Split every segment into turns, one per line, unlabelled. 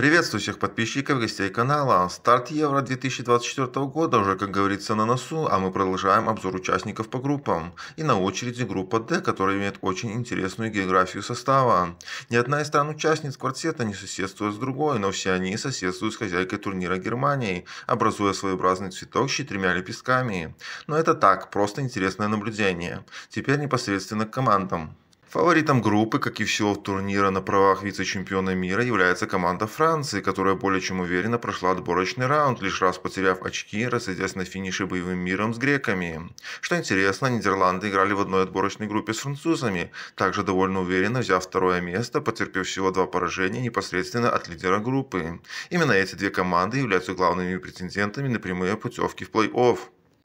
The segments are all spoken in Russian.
Приветствую всех подписчиков, и гостей канала. Старт Евро 2024 года уже, как говорится, на носу, а мы продолжаем обзор участников по группам. И на очереди группа D, которая имеет очень интересную географию состава. Ни одна из стран-участниц квартета не соседствует с другой, но все они соседствуют с хозяйкой турнира Германии, образуя своеобразный цветок с четырьмя лепестками. Но это так, просто интересное наблюдение. Теперь непосредственно к командам. Фаворитом группы, как и всего турнира на правах вице-чемпиона мира, является команда Франции, которая более чем уверенно прошла отборочный раунд, лишь раз потеряв очки, рассадясь на финише боевым миром с греками. Что интересно, Нидерланды играли в одной отборочной группе с французами, также довольно уверенно взяв второе место, потерпев всего два поражения непосредственно от лидера группы. Именно эти две команды являются главными претендентами на прямые путевки в плей-офф.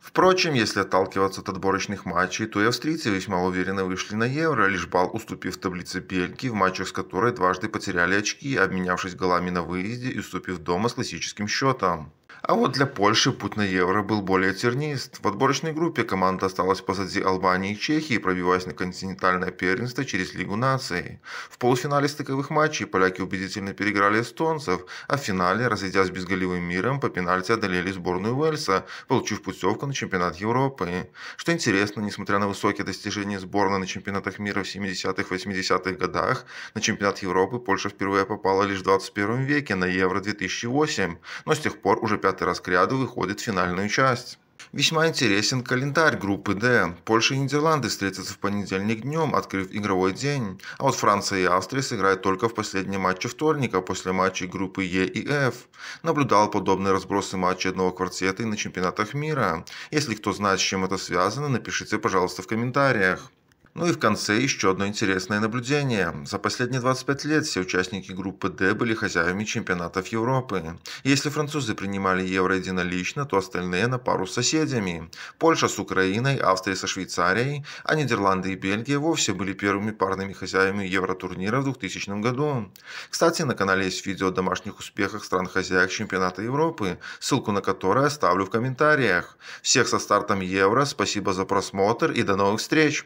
Впрочем, если отталкиваться от отборочных матчей, то и австрийцы весьма уверенно вышли на Евро, лишь бал уступив в таблице Бельгии, в матчах с которой дважды потеряли очки, обменявшись голами на выезде и уступив дома с классическим счетом. А вот для Польши путь на Евро был более тернист. В отборочной группе команда осталась позади Албании и Чехии, пробиваясь на континентальное первенство через Лигу наций. В полуфинале стыковых матчей поляки убедительно переиграли эстонцев, а в финале, разойдясь безголевым миром, по пенальти одолели сборную Уэльса, получив путевку на чемпионат Европы. Что интересно, несмотря на высокие достижения сборной на чемпионатах мира в 70-80-х х годах, на чемпионат Европы Польша впервые попала лишь в 21 веке на Евро 2008, но с тех пор уже пятой разряда выходит в финальную часть. Весьма интересен календарь группы D. Польша и Нидерланды встретятся в понедельник днем, открыв игровой день. А вот Франция и Австрия сыграют только в последнем матче вторника, после матчей группы Е e и F. Наблюдал подобные разбросы матчей одного квартета и на чемпионатах мира. Если кто знает, с чем это связано, напишите, пожалуйста, в комментариях. Ну и в конце еще одно интересное наблюдение. За последние 25 лет все участники группы D были хозяевами чемпионатов Европы. Если французы принимали евро единолично, то остальные на пару с соседями. Польша с Украиной, Австрия со Швейцарией, а Нидерланды и Бельгия вовсе были первыми парными хозяевами евротурнира в 2000 году. Кстати, на канале есть видео о домашних успехах стран-хозяек чемпионата Европы, ссылку на которое оставлю в комментариях. Всех со стартом евро, спасибо за просмотр и до новых встреч!